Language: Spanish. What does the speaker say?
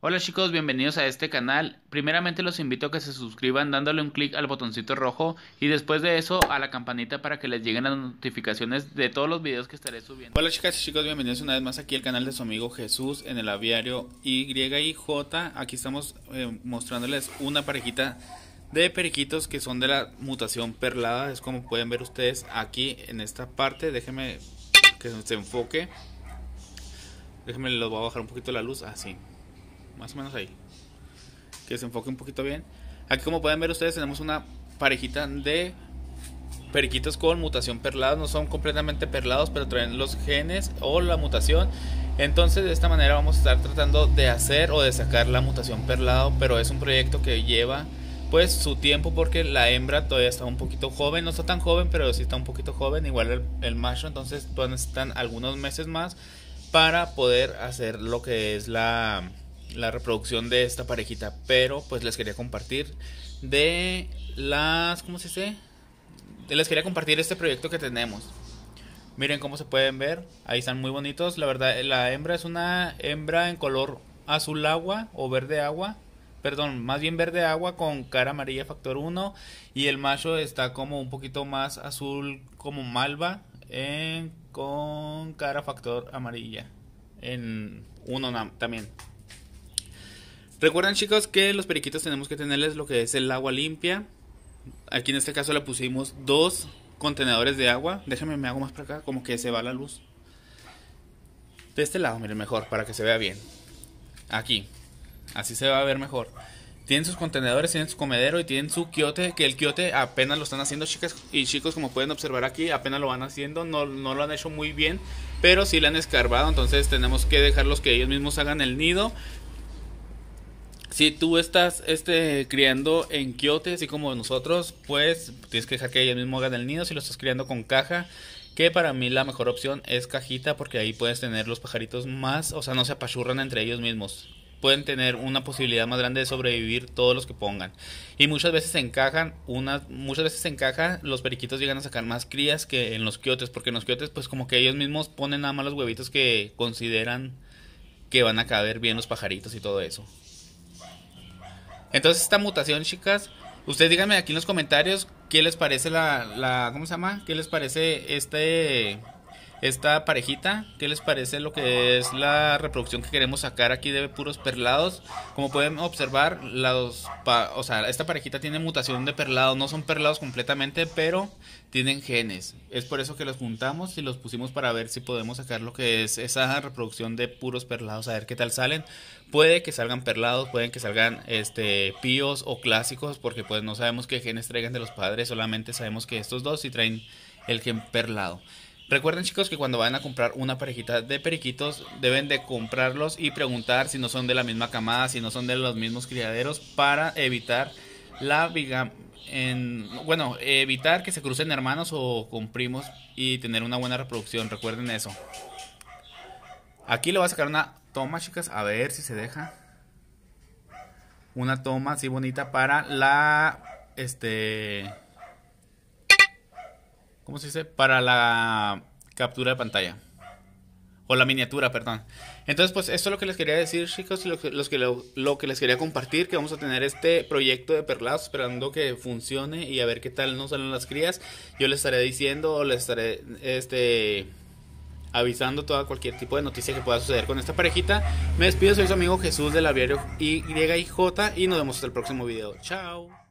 Hola chicos, bienvenidos a este canal. Primeramente los invito a que se suscriban dándole un clic al botoncito rojo y después de eso a la campanita para que les lleguen las notificaciones de todos los videos que estaré subiendo. Hola chicas y chicos, bienvenidos una vez más aquí al canal de su amigo Jesús en el aviario YIJ. Aquí estamos eh, mostrándoles una parejita de periquitos que son de la mutación perlada. Es como pueden ver ustedes aquí en esta parte. Déjenme que se enfoque. Déjenme, los voy a bajar un poquito la luz así. Ah, más o menos ahí. Que se enfoque un poquito bien. Aquí como pueden ver ustedes tenemos una parejita de periquitos con mutación perlada No son completamente perlados, pero traen los genes o la mutación. Entonces de esta manera vamos a estar tratando de hacer o de sacar la mutación perlado. Pero es un proyecto que lleva pues su tiempo porque la hembra todavía está un poquito joven. No está tan joven, pero sí está un poquito joven. Igual el, el macho. Entonces necesitan algunos meses más para poder hacer lo que es la la reproducción de esta parejita. Pero pues les quería compartir de las. ¿Cómo se dice? Les quería compartir este proyecto que tenemos. Miren cómo se pueden ver. Ahí están muy bonitos. La verdad, la hembra es una hembra en color azul agua o verde agua. Perdón, más bien verde agua con cara amarilla factor 1. Y el macho está como un poquito más azul como malva en, eh, con cara factor amarilla. En uno también. Recuerden chicos que los periquitos tenemos que tenerles lo que es el agua limpia. Aquí en este caso le pusimos dos contenedores de agua. Déjenme, me hago más para acá, como que se va la luz. De este lado, miren, mejor, para que se vea bien. Aquí. Así se va a ver mejor. Tienen sus contenedores, tienen su comedero y tienen su quiote, que el quiote apenas lo están haciendo chicas y chicos, como pueden observar aquí, apenas lo van haciendo, no, no lo han hecho muy bien, pero sí le han escarbado, entonces tenemos que dejarlos que ellos mismos hagan el nido si tú estás este, criando en quiotes así como nosotros, pues tienes que dejar que ellos mismos hagan el nido. Si lo estás criando con caja, que para mí la mejor opción es cajita, porque ahí puedes tener los pajaritos más, o sea, no se apachurran entre ellos mismos. Pueden tener una posibilidad más grande de sobrevivir todos los que pongan. Y muchas veces se encajan, unas, muchas veces se encaja, los periquitos llegan a sacar más crías que en los quiotes, porque en los quiotes, pues como que ellos mismos ponen nada más los huevitos que consideran que van a caber bien los pajaritos y todo eso. Entonces esta mutación, chicas, ustedes díganme aquí en los comentarios qué les parece la, la ¿cómo se llama? ¿Qué les parece este esta parejita. ¿Qué les parece lo que es la reproducción que queremos sacar aquí de puros perlados? Como pueden observar, o sea, esta parejita tiene mutación de perlado, No son perlados completamente, pero tienen genes. Es por eso que los juntamos y los pusimos para ver si podemos sacar lo que es esa reproducción de puros perlados. A ver qué tal salen. Puede que salgan perlados, pueden que salgan este, píos o clásicos, porque pues no sabemos qué genes traigan de los padres. Solamente sabemos que estos dos sí traen el gen perlado. Recuerden chicos que cuando van a comprar una parejita de periquitos deben de comprarlos y preguntar si no son de la misma camada, si no son de los mismos criaderos para evitar la viga En, bueno, evitar que se crucen hermanos o con primos y tener una buena reproducción, recuerden eso. Aquí le voy a sacar una toma, chicas, a ver si se deja. Una toma así bonita para la este ¿cómo se dice? Para la captura de pantalla. O la miniatura, perdón. Entonces, pues esto es lo que les quería decir, chicos, lo que, los que, lo, que les quería compartir, que vamos a tener este proyecto de perlas, esperando que funcione y a ver qué tal nos salen las crías. Yo les estaré diciendo, o les estaré este, avisando toda cualquier tipo de noticia que pueda suceder con esta parejita. Me despido, soy su amigo Jesús del Aviario YJ y nos vemos hasta el próximo video. Chao.